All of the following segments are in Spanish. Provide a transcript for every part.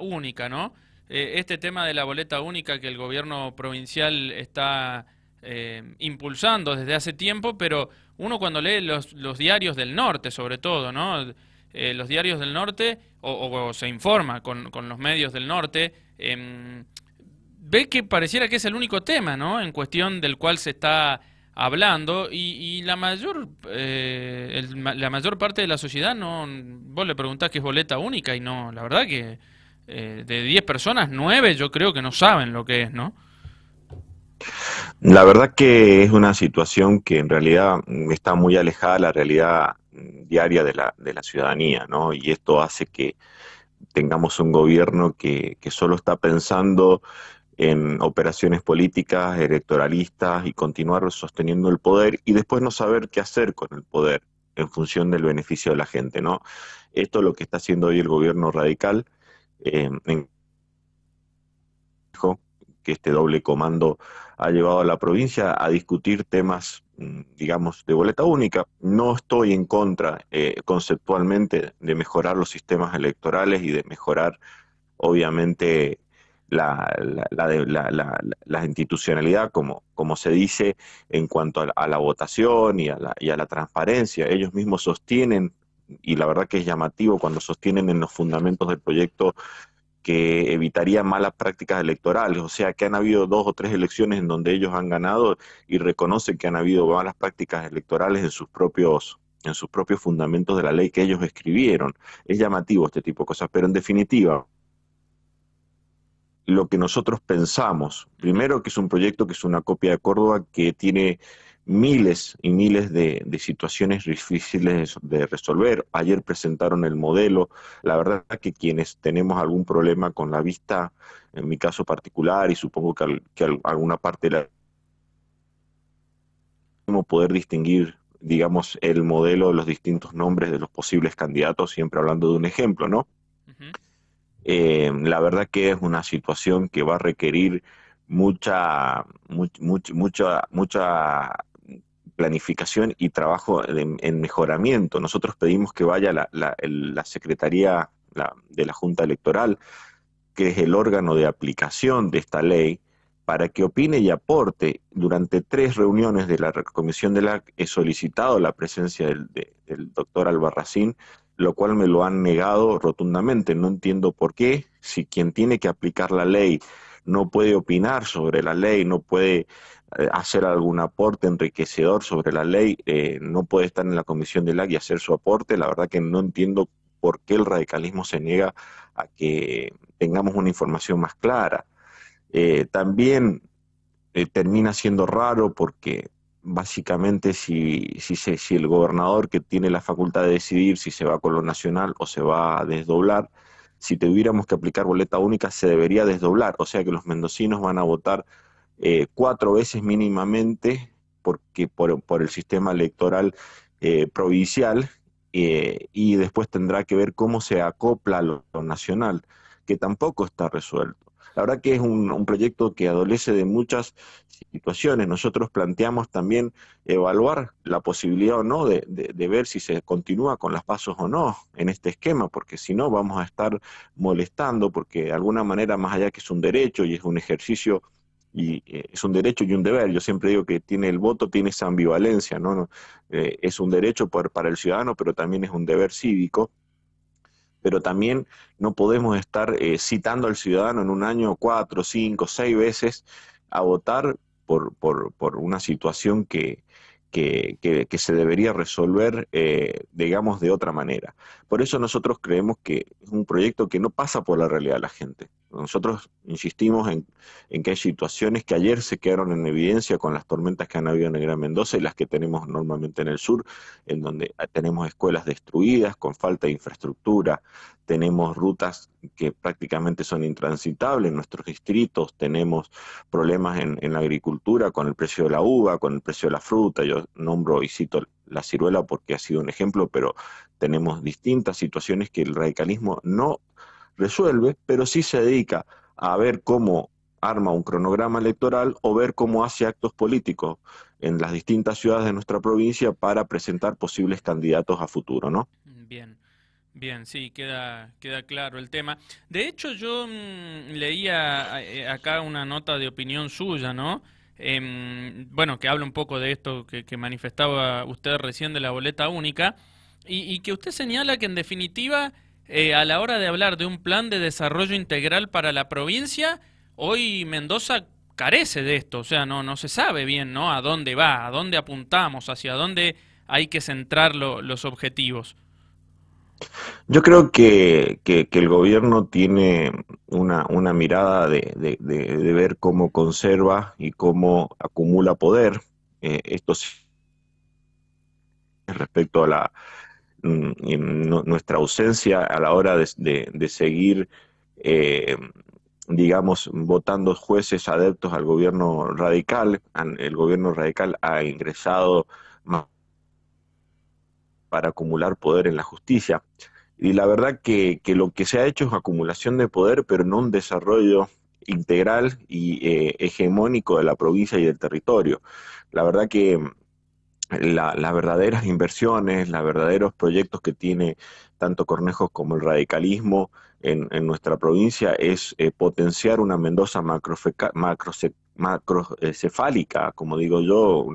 única, ¿no? Eh, este tema de la boleta única que el gobierno provincial está eh, impulsando desde hace tiempo, pero uno cuando lee los, diarios del norte, sobre todo, ¿no? Eh, los diarios del norte, o, se informa con, los medios del norte, em, ve que pareciera que es el único tema, ¿no? En cuestión del cual se está hablando y, la mayor la mayor parte de la sociedad no vos le preguntás que es boleta única y no la verdad que eh, de 10 personas, 9 yo creo que no saben lo que es, ¿no? La verdad que es una situación que en realidad está muy alejada de la realidad diaria de la, de la ciudadanía, ¿no? Y esto hace que tengamos un gobierno que, solo está pensando en operaciones políticas, electoralistas y continuar sosteniendo el poder y después no saber qué hacer con el poder en función del beneficio de la gente, ¿no? Esto es lo que está haciendo hoy el gobierno radical eh, que este doble comando ha llevado a la provincia a discutir temas, mm, digamos, de boleta única. No estoy en contra eh, conceptualmente de mejorar los sistemas electorales y de mejorar, obviamente, la, la, la, institucionalidad, como, como, se dice, en cuanto a, la, votación y la, y a la transparencia. Ellos mismos sostienen y la verdad que es llamativo cuando sostienen en los fundamentos del proyecto que evitaría malas prácticas electorales, o sea que han habido dos o tres elecciones en donde ellos han ganado y reconocen que han habido malas prácticas electorales en sus propios en sus propios fundamentos de la ley que ellos escribieron. Es llamativo este tipo de cosas, pero en definitiva, lo que nosotros pensamos, primero que es un proyecto que es una copia de Córdoba que tiene miles y miles de, situaciones difíciles de resolver. Ayer presentaron el modelo. La verdad que quienes tenemos algún problema con la vista, en mi caso particular, y supongo que, alguna parte de la... poder distinguir digamos, el modelo de los distintos nombres de los posibles candidatos, siempre hablando de un ejemplo, ¿no? Eh, la verdad que es una situación que va a requerir mucha, mucha, mucha planificación y trabajo en mejoramiento. Nosotros pedimos que vaya la, Secretaría de la Junta Electoral, que es el órgano de aplicación de esta ley, para que opine y aporte. Durante tres reuniones de la Comisión de la he solicitado la presencia del, del doctor Albarracín, lo cual me lo han negado rotundamente. No entiendo por qué, si quien tiene que aplicar la ley no puede opinar sobre la ley, no puede eh, hacer algún aporte enriquecedor sobre la ley, eh, no puede estar en la comisión del LAC y hacer su aporte. La verdad que no entiendo por qué el radicalismo se niega a que tengamos una información más clara. Eh, también termina siendo raro porque básicamente si, si, si el gobernador que tiene la facultad de decidir si se va con lo nacional o se va a desdoblar, si tuviéramos que aplicar boleta única, se debería desdoblar, o sea que los mendocinos van a votar eh, cuatro veces mínimamente porque por, el sistema electoral eh, provincial eh, y después tendrá que ver cómo se acopla lo, lo, nacional, que tampoco está resuelto. La verdad que es un, un proyecto que adolece de muchas situaciones. Nosotros planteamos también evaluar la posibilidad o no de, ver si se continúa con las pasos o no en este esquema, porque si no vamos a estar molestando, porque de alguna manera, más allá que es un derecho y es un ejercicio y eh, es un derecho y un deber. Yo siempre digo que tiene el voto, tiene esa ambivalencia, ¿no? Eh, es un derecho para el ciudadano, pero también es un deber cívico. Pero también no podemos estar eh, citando al ciudadano en un año cuatro, cinco, seis veces a votar por, por, por una situación que, se debería resolver, eh, digamos, de otra manera. Por eso nosotros creemos que es un proyecto que no pasa por la realidad de la gente. Nosotros insistimos en, que hay situaciones que ayer se quedaron en evidencia con las tormentas que han habido en el Gran Mendoza y las que tenemos normalmente en el sur, en donde ah, tenemos escuelas destruidas con falta de infraestructura, tenemos rutas que prácticamente son intransitables en nuestros distritos, tenemos problemas en la agricultura con el precio de la uva, con el precio de la fruta, yo nombro y cito la ciruela porque ha sido un ejemplo, pero tenemos distintas situaciones que el radicalismo no resuelve, pero sí se dedica a ver cómo arma un cronograma electoral o ver cómo hace actos políticos en las distintas ciudades de nuestra provincia para presentar posibles candidatos a futuro, ¿no? Bien. Bien, sí, queda, queda claro el tema. De hecho, yo mm, leía eh, acá una nota de opinión suya, ¿no? Em, bueno, que habla un poco de esto que, manifestaba usted recién de la boleta única, y que usted señala que en definitiva eh, a la hora de hablar de un plan de desarrollo integral para la provincia, hoy Mendoza carece de esto, o sea, no, no se sabe bien ¿no? a dónde va, a dónde apuntamos, hacia dónde hay que centrar los objetivos. Yo creo que, el gobierno tiene una, mirada de, ver cómo conserva y cómo acumula poder. Eh, esto sí, respecto a la, Mm, nuestra ausencia a la hora de, seguir, eh, digamos, votando jueces adeptos al gobierno radical. El gobierno radical ha ingresado para acumular poder en la justicia. Y la verdad que, lo que se ha hecho es acumulación de poder, pero no un desarrollo integral y eh, hegemónico de la provincia y del territorio. La verdad que las verdaderas inversiones, los verdaderos proyectos que tiene tanto Cornejo como el radicalismo en, nuestra provincia es eh, potenciar una Mendoza macrocefálica, macro, como digo yo,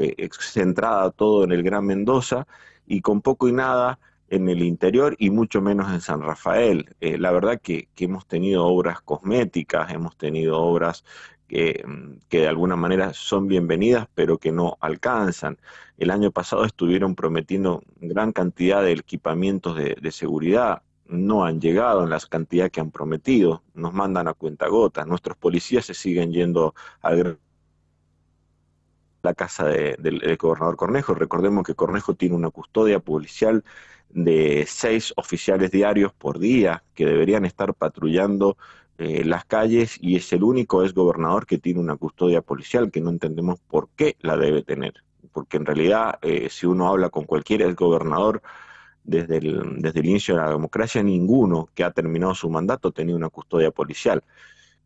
eh, centrada todo en el Gran Mendoza y con poco y nada en el interior y mucho menos en San Rafael. Eh, la verdad que, hemos tenido obras cosméticas, hemos tenido obras que, de alguna manera son bienvenidas, pero que no alcanzan. El año pasado estuvieron prometiendo gran cantidad de equipamientos de, seguridad, no han llegado en la cantidad que han prometido, nos mandan a cuenta gota nuestros policías se siguen yendo a la casa del, gobernador Cornejo. Recordemos que Cornejo tiene una custodia policial de seis oficiales diarios por día que deberían estar patrullando eh, las calles y es el único gobernador que tiene una custodia policial que no entendemos por qué la debe tener. Porque en realidad, eh, si uno habla con cualquier gobernador desde el, desde el inicio de la democracia, ninguno que ha terminado su mandato tenía una custodia policial.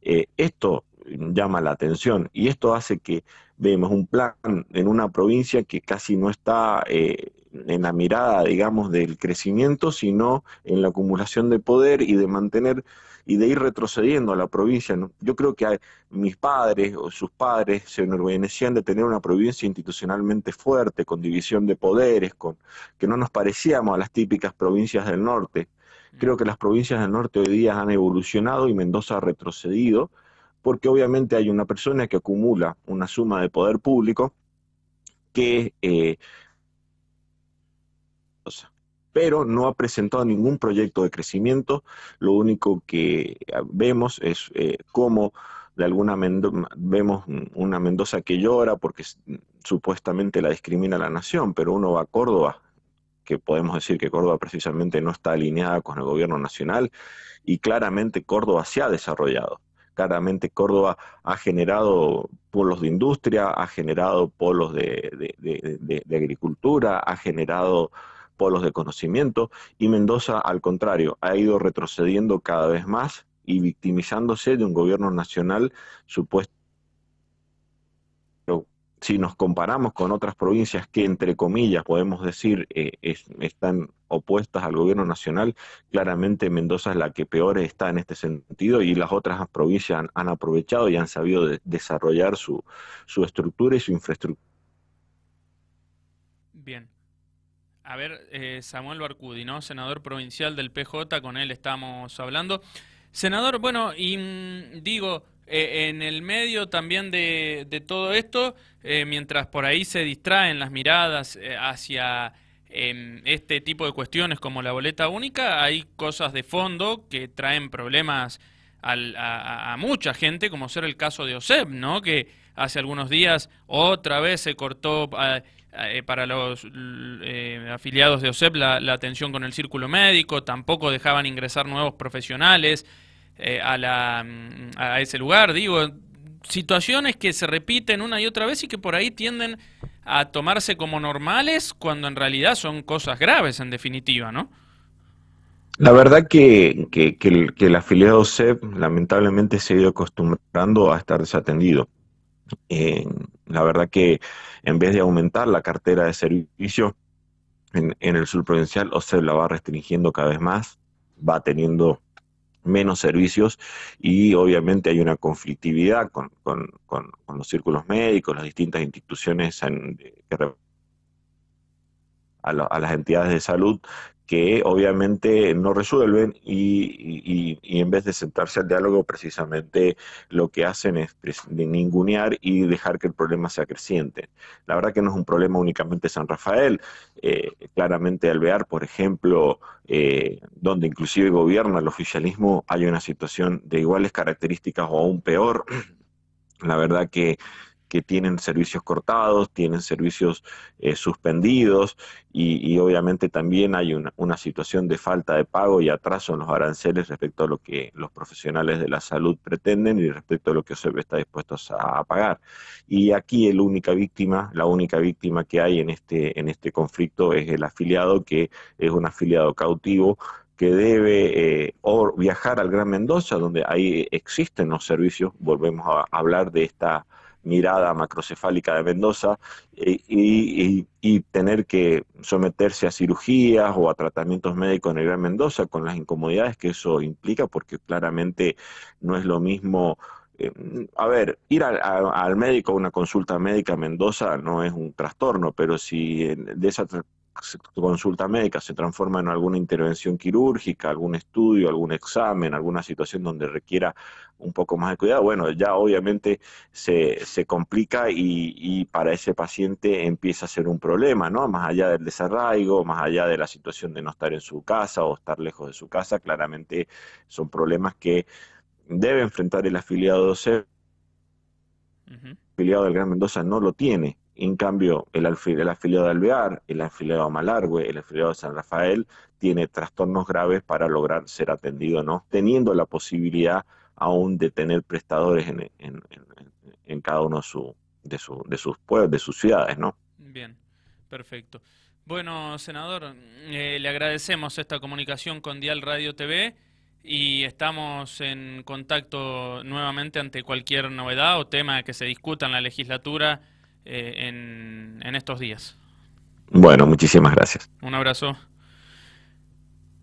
Eh, esto llama la atención y esto hace que vemos un plan en una provincia que casi no está en la mirada, digamos, del crecimiento, sino en la acumulación de poder y de mantener y de ir retrocediendo a la provincia. Yo creo que mis padres o sus padres se enorgullecían de tener una provincia institucionalmente fuerte, con división de poderes, con que no nos parecíamos a las típicas provincias del norte. Creo que mm. las provincias del norte hoy día han evolucionado y Mendoza ha retrocedido, porque obviamente hay una persona que acumula una suma de poder público que eh, pero no ha presentado ningún proyecto de crecimiento. Lo único que eh, vemos es eh, cómo de alguna vemos una Mendoza que llora porque supuestamente la discrimina la nación, pero uno va a Córdoba, que podemos decir que Córdoba precisamente no está alineada con el gobierno nacional y claramente Córdoba se ha desarrollado. Claramente Córdoba ha generado polos de industria, ha generado polos de agricultura, ha generado polos de conocimiento y Mendoza, al contrario, ha ido retrocediendo cada vez más y victimizándose de un gobierno nacional supuesto. Si nos comparamos con otras provincias que, entre comillas, podemos decir, eh, están opuestas al gobierno nacional, claramente Mendoza es la que peor está en este sentido y las otras provincias han, aprovechado y han sabido desarrollar su, su estructura y su infraestructura. Bien, a ver, eh, Samuel Barcudi, ¿no? Senador provincial del PJ, con él estamos hablando. Senador, bueno, y mm, digo, eh, en el medio también de, todo esto, eh, mientras por ahí se distraen las miradas hacia em, este tipo de cuestiones como la boleta única, hay cosas de fondo que traen problemas a, mucha gente, como ser el caso de OSEP, ¿no? Que hace algunos días otra vez se cortó... Eh, eh, para los eh, afiliados de OSEP la, atención con el círculo médico, tampoco dejaban ingresar nuevos profesionales mm, a, ese lugar, digo, situaciones que se repiten una y otra vez y que por ahí tienden a tomarse como normales cuando en realidad son cosas graves en definitiva, ¿no? La verdad que, que, el, afiliado OSEP lamentablemente se ha ido acostumbrando a estar desatendido. Eh, la verdad que en vez de aumentar la cartera de servicio en, el sur provincial, se la va restringiendo cada vez más, va teniendo menos servicios y obviamente hay una conflictividad con, los círculos médicos, las distintas instituciones que a, las entidades de salud que obviamente no resuelven y, en vez de sentarse al diálogo precisamente lo que hacen es ningunear y dejar que el problema sea creciente. La verdad que no es un problema únicamente San Rafael, eh, claramente al Alvear, por ejemplo, eh, donde inclusive gobierna el oficialismo, hay una situación de iguales características o aún peor. La verdad que que tienen servicios cortados, tienen servicios eh, suspendidos y, obviamente también hay una, situación de falta de pago y atraso en los aranceles respecto a lo que los profesionales de la salud pretenden y respecto a lo que se está dispuesto a, pagar. Y aquí el única víctima, la única víctima que hay en este, en este conflicto es el afiliado, que es un afiliado cautivo que debe eh, viajar al Gran Mendoza, donde ahí existen los servicios, volvemos a hablar de esta mirada macrocefálica de Mendoza eh, y, tener que someterse a cirugías o a tratamientos médicos en el Gran Mendoza con las incomodidades que eso implica, porque claramente no es lo mismo. Eh, a ver, ir al médico a una consulta médica en Mendoza no es un trastorno, pero si de esa consulta médica se transforma en alguna intervención quirúrgica, algún estudio, algún examen, alguna situación donde requiera un poco más de cuidado, bueno, ya obviamente se, se complica y, y, para ese paciente empieza a ser un problema, ¿no? Más allá del desarraigo, más allá de la situación de no estar en su casa o estar lejos de su casa, claramente son problemas que debe enfrentar el afiliado docente. El afiliado del Gran Mendoza no lo tiene, en cambio, el, afiliado de Alvear, el afiliado de Malargue, el afiliado de San Rafael, tiene trastornos graves para lograr ser atendido, ¿no? Teniendo la posibilidad aún de tener prestadores en, cada uno de, su, de, sus pueblos, de sus ciudades, ¿no? Bien, perfecto. Bueno, senador, eh, le agradecemos esta comunicación con Dial Radio TV y estamos en contacto nuevamente ante cualquier novedad o tema que se discuta en la legislatura eh, en, estos días. Bueno, muchísimas gracias. Un abrazo.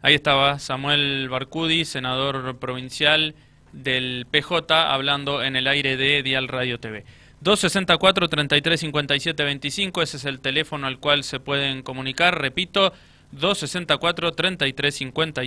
Ahí estaba Samuel Barcudi, senador provincial del PJ, hablando en el aire de Dial Radio TV. 264-3357-25, ese es el teléfono al cual se pueden comunicar, repito, 264-3357.